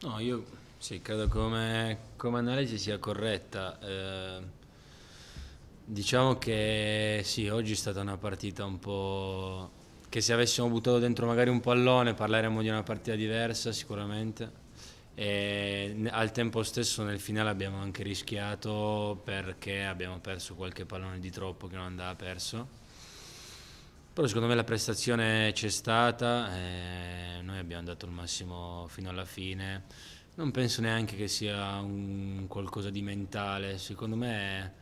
No, io sì, credo come, come analisi sia corretta. Eh, diciamo che sì, oggi è stata una partita un po' che se avessimo buttato dentro magari un pallone parleremmo di una partita diversa sicuramente. E al tempo stesso nel finale abbiamo anche rischiato perché abbiamo perso qualche pallone di troppo che non andava perso però secondo me la prestazione c'è stata, eh, noi abbiamo dato il massimo fino alla fine, non penso neanche che sia qualcosa di mentale, secondo me,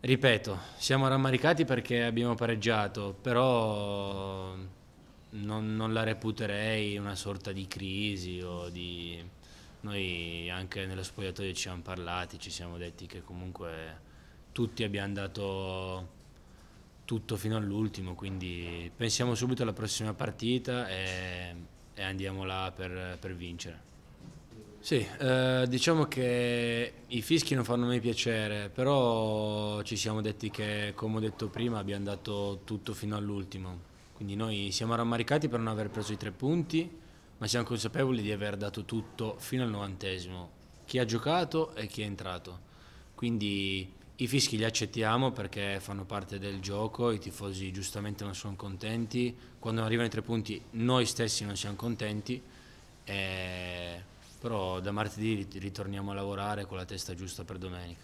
ripeto, siamo rammaricati perché abbiamo pareggiato, però non, non la reputerei una sorta di crisi o di... Noi anche nello spogliatoio ci siamo parlati, ci siamo detti che comunque tutti abbiamo dato tutto fino all'ultimo, quindi pensiamo subito alla prossima partita e, e andiamo là per, per vincere. Sì, eh, diciamo che i fischi non fanno mai piacere, però ci siamo detti che, come ho detto prima, abbiamo dato tutto fino all'ultimo. Quindi noi siamo rammaricati per non aver preso i tre punti, ma siamo consapevoli di aver dato tutto fino al novantesimo, chi ha giocato e chi è entrato. Quindi i fischi li accettiamo perché fanno parte del gioco, i tifosi giustamente non sono contenti, quando arrivano i tre punti noi stessi non siamo contenti, eh, però da martedì ritorniamo a lavorare con la testa giusta per domenica.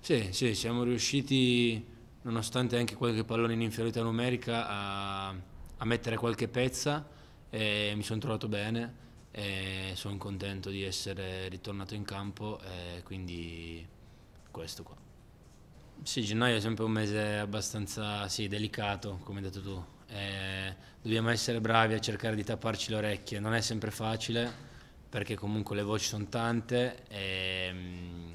Sì, sì, siamo riusciti, nonostante anche qualche pallone in inferiorità numerica, a, a mettere qualche pezza e mi sono trovato bene e sono contento di essere ritornato in campo e quindi questo qua. Sì, gennaio è sempre un mese abbastanza sì, delicato, come hai detto tu. Eh, dobbiamo essere bravi a cercare di tapparci le orecchie, non è sempre facile perché comunque le voci sono tante, e, ehm,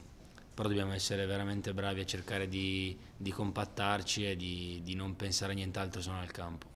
però dobbiamo essere veramente bravi a cercare di, di compattarci e di, di non pensare a nient'altro se non al campo.